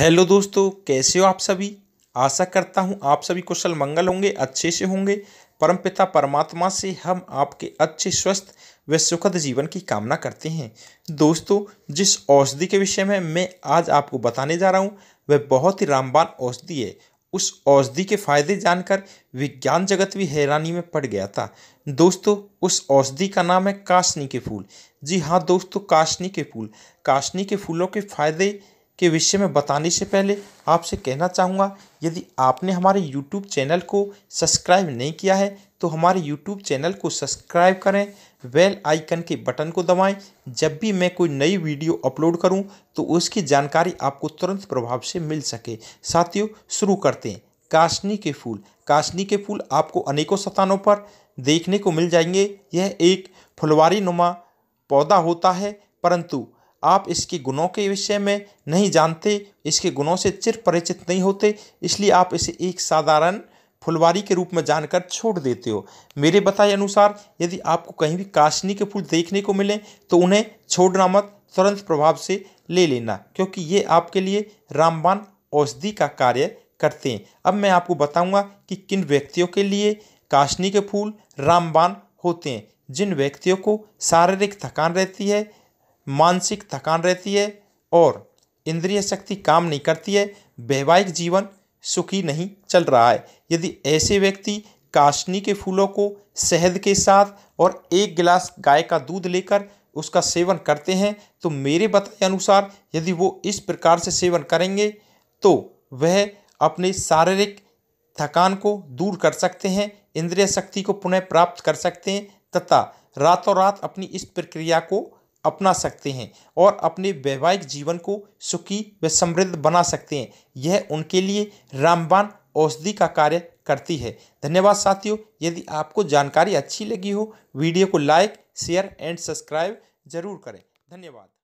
hello दोस्तों कैसे हो आप सभी आशा करता हूँ आप सभी कुशल मंगल होंगे अच्छे से होंगे परमपिता परमात्मा से हम आपके अच्छे स्वस्थ व सुखद जीवन की कामना करते हैं दोस्तों जिस औषधि के विषय में मैं आज आपको बताने जा रहा हूँ वह बहुत ही रामबान औषधि है उस औषधि के फायदे जानकर विज्ञान जगत भी हैरानी में पड़ गया था दोस्तों उस औषधि का नाम है काशनी के फूल जी हाँ दोस्तों काशनी के फूल काशनी के फूलों के फायदे के विषय में बताने से पहले आपसे कहना चाहूँगा यदि आपने हमारे यूट्यूब चैनल को सब्सक्राइब नहीं किया है तो हमारे यूट्यूब चैनल को सब्सक्राइब करें वेल आइकन के बटन को दबाएं जब भी मैं कोई नई वीडियो अपलोड करूं तो उसकी जानकारी आपको तुरंत प्रभाव से मिल सके साथियों शुरू करते हैं काशनी के फूल काशनी के फूल आपको अनेकों स्थानों पर देखने को मिल जाएंगे यह एक फुलवारी नुमा पौधा होता है परंतु आप इसके गुणों के विषय में नहीं जानते इसके गुणों से चिर परिचित नहीं होते इसलिए आप इसे एक साधारण फुलवारी के रूप में जानकर छोड़ देते हो मेरे बताए अनुसार यदि आपको कहीं भी काशनी के फूल देखने को मिले तो उन्हें छोड़ना मत तुरंत प्रभाव से ले लेना क्योंकि ये आपके लिए रामबान औषधि का कार्य करते हैं अब मैं आपको बताऊंगा कि किन व्यक्तियों के लिए काशनी के फूल रामबान होते हैं जिन व्यक्तियों को शारीरिक थकान रहती है मानसिक थकान रहती है और इंद्रिय शक्ति काम नहीं करती है वैवाहिक जीवन सुखी नहीं चल रहा है यदि ऐसे व्यक्ति काशनी के फूलों को शहद के साथ और एक गिलास गाय का दूध लेकर उसका सेवन करते हैं तो मेरे बताए अनुसार यदि वो इस प्रकार से सेवन करेंगे तो वह अपने शारीरिक थकान को दूर कर सकते हैं इंद्रिय शक्ति को पुनः प्राप्त कर सकते हैं तथा रातों रात अपनी इस प्रक्रिया को अपना सकते हैं और अपने वैवाहिक जीवन को सुखी व समृद्ध बना सकते हैं यह उनके लिए रामबान औषधि का कार्य करती है धन्यवाद साथियों यदि आपको जानकारी अच्छी लगी हो वीडियो को लाइक शेयर एंड सब्सक्राइब जरूर करें धन्यवाद